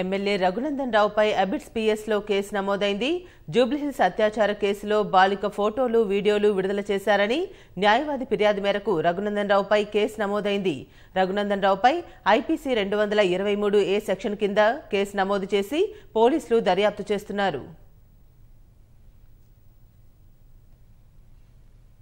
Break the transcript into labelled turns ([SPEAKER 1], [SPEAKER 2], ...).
[SPEAKER 1] MLA Raghunandan రావుపై అబిడ్స్ పిఎస్లో కేసు నమోదైంది జూబ్లీహిల్స్ అత్యాచార కేసులో బాలిక ఫోటోలు వీడియోలు విడుదల చేశారని న్యాయవాది ఫిర్యాదు మేరకు రఘునందన్ రావుపై కేసు నమోదైంది రఘునందన్ రావుపై ఐపీసీ రెండు వందల ఇరవై మూడు ఏ సెక్షన్ కింద కేసు నమోదు చేసి పోలీసులు దర్యాప్తు చేస్తున్నారు